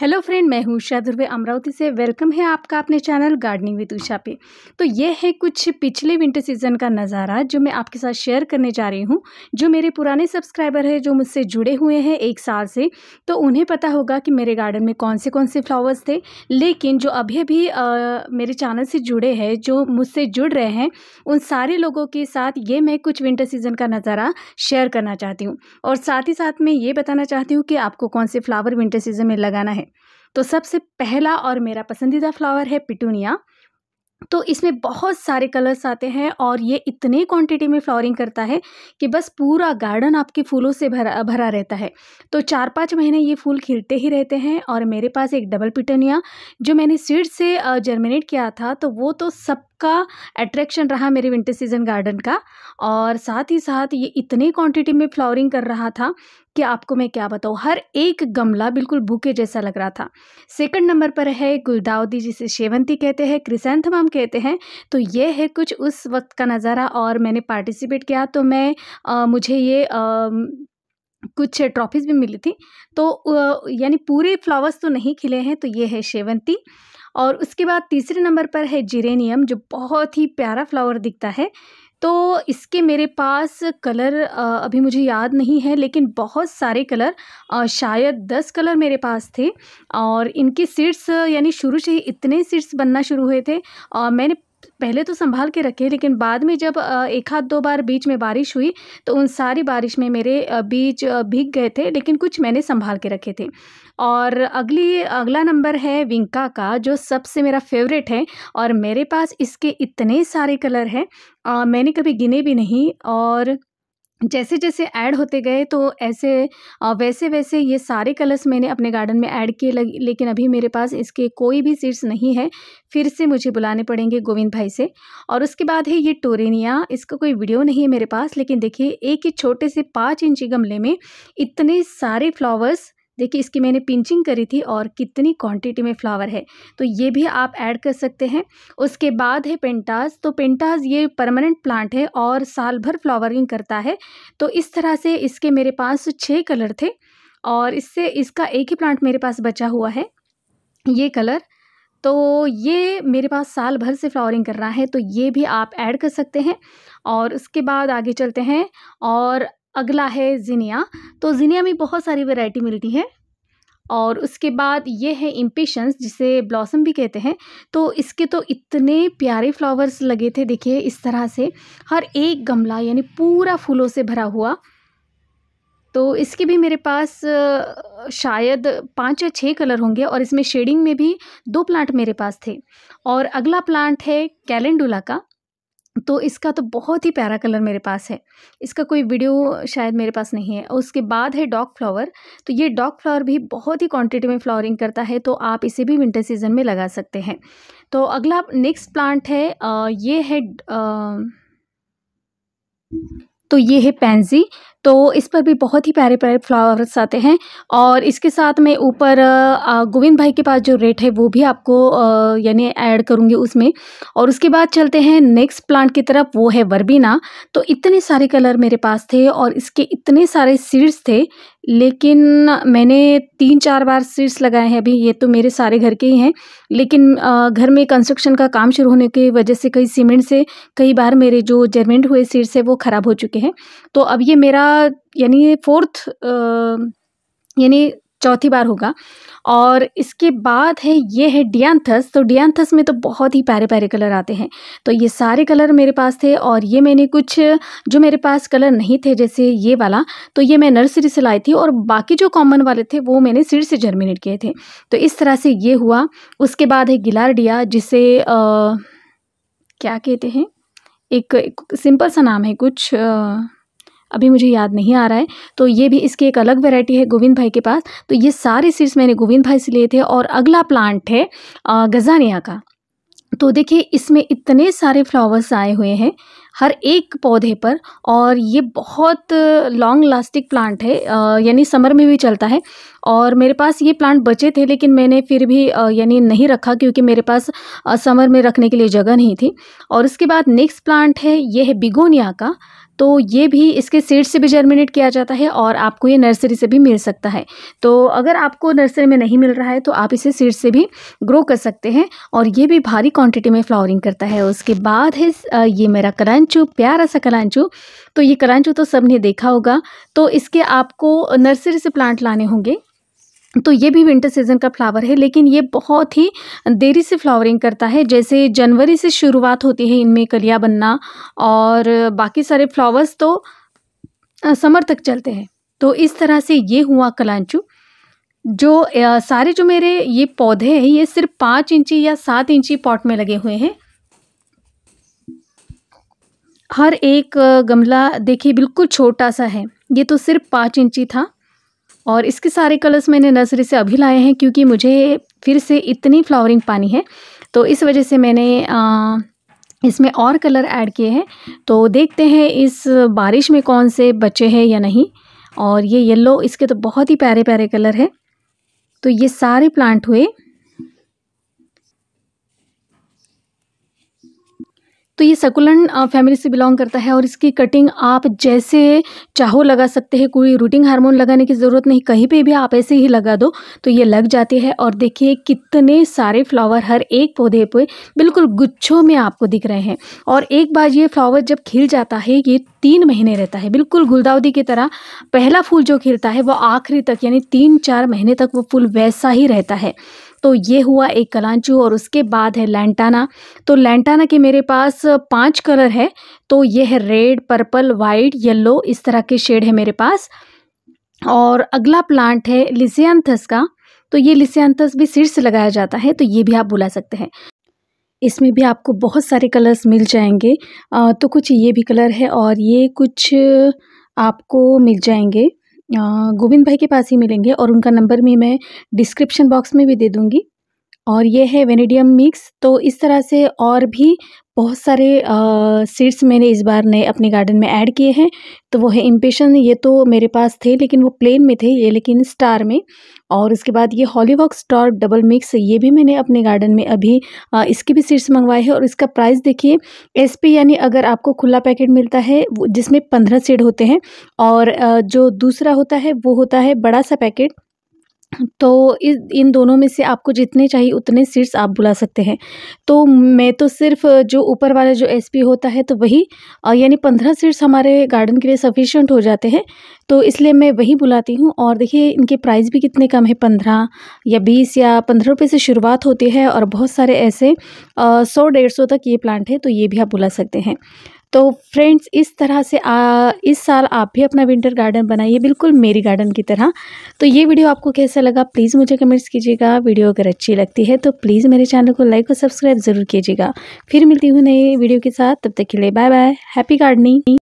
hello friend मैं हूँ उषा ध्रुवे अमरावती से वेलकम है आपका अपने चैनल गार्डनिंग विद उषा पे तो ये है कुछ पिछले विंटर सीजन का नज़ारा जो मैं आपके साथ शेयर करने जा रही हूँ जो मेरे पुराने सब्सक्राइबर हैं जो मुझसे जुड़े हुए हैं एक साल से तो उन्हें पता होगा कि मेरे गार्डन में कौन से कौन से फ्लावर्स थे लेकिन जो अभी अभी आ, मेरे चैनल से जुड़े हैं जो मुझसे जुड़ रहे हैं उन सारे लोगों के साथ ये मैं कुछ विंटर सीजन का नज़ारा शेयर करना चाहती हूँ और साथ ही साथ मैं ये बताना चाहती हूँ कि आपको कौन से फ्लावर विंटर सीजन में लगाना है हैं तो सबसे पहला और मेरा पसंदीदा फ्लावर है पिटूनिया तो इसमें बहुत सारे कलर्स आते हैं और ये इतने क्वांटिटी में फ्लावरिंग करता है कि बस पूरा गार्डन आपके फूलों से भरा भरा रहता है तो चार पाँच महीने ये फूल खिलते ही रहते हैं और मेरे पास एक डबल पिटनिया जो मैंने सीड से जर्मिनेट किया था तो वो तो सब का अट्रैक्शन रहा मेरे विंटर सीजन गार्डन का और साथ ही साथ ये इतने क्वांटिटी में फ्लावरिंग कर रहा था कि आपको मैं क्या बताऊँ हर एक गमला बिल्कुल भूखे जैसा लग रहा था सेकंड नंबर पर है गुलदाउदी जिसे शेवंती कहते हैं क्रिसेंथम कहते हैं तो ये है कुछ उस वक्त का नज़ारा और मैंने पार्टिसिपेट किया तो मैं आ, मुझे ये आ, कुछ ट्रॉफीज़ भी मिली थी तो यानी पूरे फ्लावर्स तो नहीं खिले हैं तो ये है शेवंती और उसके बाद तीसरे नंबर पर है जिरेनियम जो बहुत ही प्यारा फ्लावर दिखता है तो इसके मेरे पास कलर अभी मुझे याद नहीं है लेकिन बहुत सारे कलर शायद दस कलर मेरे पास थे और इनके सीड्स यानी शुरू से ही इतने सीड्स बनना शुरू हुए थे मैंने पहले तो संभाल के रखे लेकिन बाद में जब एक हाथ दो बार बीच में बारिश हुई तो उन सारी बारिश में मेरे बीज भीग गए थे लेकिन कुछ मैंने संभाल के रखे थे और अगली अगला नंबर है विंका का जो सबसे मेरा फेवरेट है और मेरे पास इसके इतने सारे कलर हैं मैंने कभी गिने भी नहीं और जैसे जैसे ऐड होते गए तो ऐसे वैसे वैसे ये सारे कलर्स मैंने अपने गार्डन में ऐड किए लेकिन अभी मेरे पास इसके कोई भी सीड्स नहीं है फिर से मुझे बुलाने पड़ेंगे गोविंद भाई से और उसके बाद है ये टोरेनिया इसका कोई वीडियो नहीं है मेरे पास लेकिन देखिए एक ही छोटे से पाँच इंची गमले में इतने सारे फ्लावर्स देखिए इसकी मैंने पिंचिंग करी थी और कितनी क्वांटिटी में फ्लावर है तो ये भी आप ऐड कर सकते हैं उसके बाद है पेंटाज तो पेंटाज ये परमानेंट प्लांट है और साल भर फ्लावरिंग करता है तो इस तरह से इसके मेरे पास छः कलर थे और इससे इसका एक ही प्लांट मेरे पास बचा हुआ है ये कलर तो ये मेरे पास साल भर से फ्लावरिंग कर रहा है तो ये भी आप ऐड कर सकते हैं और उसके बाद आगे चलते हैं और अगला है जिनिया तो जीनिया में बहुत सारी वैरायटी मिलती है और उसके बाद ये है इम्पेशंस जिसे ब्लॉसम भी कहते हैं तो इसके तो इतने प्यारे फ्लावर्स लगे थे देखिए इस तरह से हर एक गमला यानी पूरा फूलों से भरा हुआ तो इसके भी मेरे पास शायद पाँच या छः कलर होंगे और इसमें शेडिंग में भी दो प्लांट मेरे पास थे और अगला प्लांट है कैलेंडुला का तो इसका तो बहुत ही प्यारा कलर मेरे पास है इसका कोई वीडियो शायद मेरे पास नहीं है उसके बाद है डॉग फ्लावर तो ये डॉग फ्लावर भी बहुत ही क्वांटिटी में फ्लावरिंग करता है तो आप इसे भी विंटर सीजन में लगा सकते हैं तो अगला नेक्स्ट प्लांट है आ, ये है आ, तो ये है पेंजी तो इस पर भी बहुत ही प्यारे प्यारे फ्लावर्स आते हैं और इसके साथ में ऊपर गोविंद भाई के पास जो रेट है वो भी आपको यानी ऐड करूँगी उसमें और उसके बाद चलते हैं नेक्स्ट प्लांट की तरफ वो है वर्बीना तो इतने सारे कलर मेरे पास थे और इसके इतने सारे सीड्स थे लेकिन मैंने तीन चार बार सीट्स लगाए हैं अभी ये तो मेरे सारे घर के ही हैं लेकिन घर में कंस्ट्रक्शन का काम शुरू होने की वजह से कई सीमेंट से कई बार मेरे जो जर्मेंट हुए सीट्स है वो ख़राब हो चुके हैं तो अब ये मेरा यानी फोर्थ यानी चौथी बार होगा और इसके बाद है ये है डियांथस तो डियांथस में तो बहुत ही प्यारे प्यारे कलर आते हैं तो ये सारे कलर मेरे पास थे और ये मैंने कुछ जो मेरे पास कलर नहीं थे जैसे ये वाला तो ये मैं नर्सरी से लाई थी और बाकी जो कॉमन वाले थे वो मैंने सीड से जर्मिनेट किए थे तो इस तरह से ये हुआ उसके बाद है गिलारडिया जिसे आ, क्या कहते हैं एक, एक सिंपल सा नाम है कुछ आ, अभी मुझे याद नहीं आ रहा है तो ये भी इसकी एक अलग वेराइटी है गोविंद भाई के पास तो ये सारे सीड्स मैंने गोविंद भाई से लिए थे और अगला प्लांट है गजानिया का तो देखिए इसमें इतने सारे फ्लावर्स आए हुए हैं हर एक पौधे पर और ये बहुत लॉन्ग लास्टिक प्लांट है यानी समर में भी चलता है और मेरे पास ये प्लांट बचे थे लेकिन मैंने फिर भी यानी नहीं रखा क्योंकि मेरे पास समर में रखने के लिए जगह नहीं थी और उसके बाद नेक्स्ट प्लांट है ये है बिगोनिया का तो ये भी इसके सीड से भी जर्मिनेट किया जाता है और आपको ये नर्सरी से भी मिल सकता है तो अगर आपको नर्सरी में नहीं मिल रहा है तो आप इसे सीड से भी ग्रो कर सकते हैं और ये भी भारी क्वांटिटी में फ्लावरिंग करता है उसके बाद है ये मेरा करंचू प्यारा सा करांचू तो ये करांचू तो ने देखा होगा तो इसके आपको नर्सरी से प्लांट लाने होंगे तो ये भी विंटर सीजन का फ्लावर है लेकिन ये बहुत ही देरी से फ्लावरिंग करता है जैसे जनवरी से शुरुआत होती है इनमें कलिया बनना और बाकी सारे फ्लावर्स तो समर तक चलते हैं तो इस तरह से ये हुआ कलांचू जो सारे जो मेरे ये पौधे हैं ये सिर्फ पाँच इंची या सात इंची पॉट में लगे हुए हैं हर एक गमला देखिए बिल्कुल छोटा सा है ये तो सिर्फ पाँच इंची था और इसके सारे कलर्स मैंने नर्सरी से अभी लाए हैं क्योंकि मुझे फिर से इतनी फ्लावरिंग पानी है तो इस वजह से मैंने आ, इसमें और कलर ऐड किए हैं तो देखते हैं इस बारिश में कौन से बचे हैं या नहीं और ये येलो इसके तो बहुत ही प्यारे प्यारे कलर है तो ये सारे प्लांट हुए तो ये सकुलेंट फैमिली से बिलोंग करता है और इसकी कटिंग आप जैसे चाहो लगा सकते हैं कोई रूटिंग हार्मोन लगाने की ज़रूरत नहीं कहीं पे भी आप ऐसे ही लगा दो तो ये लग जाती है और देखिए कितने सारे फ्लावर हर एक पौधे पे बिल्कुल गुच्छों में आपको दिख रहे हैं और एक बार ये फ्लावर जब खिल जाता है ये तीन महीने रहता है बिल्कुल गुलदाउदी की तरह पहला फूल जो खिलता है वो आखिरी तक यानी तीन चार महीने तक वो फूल वैसा ही रहता है तो ये हुआ एक कलांचू और उसके बाद है लैंटाना तो लैंटाना के मेरे पास पांच कलर है तो ये है रेड पर्पल वाइट येलो इस तरह के शेड है मेरे पास और अगला प्लांट है लिसियंथस का तो ये लिसियंथस भी सिर से लगाया जाता है तो ये भी आप बुला सकते हैं इसमें भी आपको बहुत सारे कलर्स मिल जाएंगे तो कुछ ये भी कलर है और ये कुछ आपको मिल जाएंगे गोविंद भाई के पास ही मिलेंगे और उनका नंबर भी मैं डिस्क्रिप्शन बॉक्स में भी दे दूँगी और ये है वेनेडियम मिक्स तो इस तरह से और भी बहुत सारे सीड्स मैंने इस बार नए अपने गार्डन में ऐड किए हैं तो वो है इम्पेशन ये तो मेरे पास थे लेकिन वो प्लेन में थे ये लेकिन स्टार में और उसके बाद ये हॉलीवॉक स्टार डबल मिक्स ये भी मैंने अपने गार्डन में अभी आ, इसके भी सीड्स मंगवाए हैं और इसका प्राइस देखिए एस पी यानी अगर आपको खुला पैकेट मिलता है जिसमें पंद्रह सीड होते हैं और आ, जो दूसरा होता है वो होता है बड़ा सा पैकेट तो इस इन दोनों में से आपको जितने चाहिए उतने सीट्स आप बुला सकते हैं तो मैं तो सिर्फ जो ऊपर वाला जो एसपी होता है तो वही यानी पंद्रह सीट्स हमारे गार्डन के लिए सफिशिएंट हो जाते हैं तो इसलिए मैं वही बुलाती हूँ और देखिए इनके प्राइस भी कितने कम है पंद्रह या बीस या पंद्रह रुपये से शुरुआत होती है और बहुत सारे ऐसे सौ डेढ़ सौ तक ये प्लांट है तो ये भी आप बुला सकते हैं तो फ्रेंड्स इस तरह से आ, इस साल आप भी अपना विंटर गार्डन बनाइए बिल्कुल मेरी गार्डन की तरह तो ये वीडियो आपको कैसा लगा प्लीज़ मुझे कमेंट्स कीजिएगा वीडियो अगर अच्छी लगती है तो प्लीज़ मेरे चैनल को लाइक और सब्सक्राइब ज़रूर कीजिएगा फिर मिलती हूँ नई वीडियो के साथ तब तक के लिए बाय बाय हैप्पी गार्डनिंग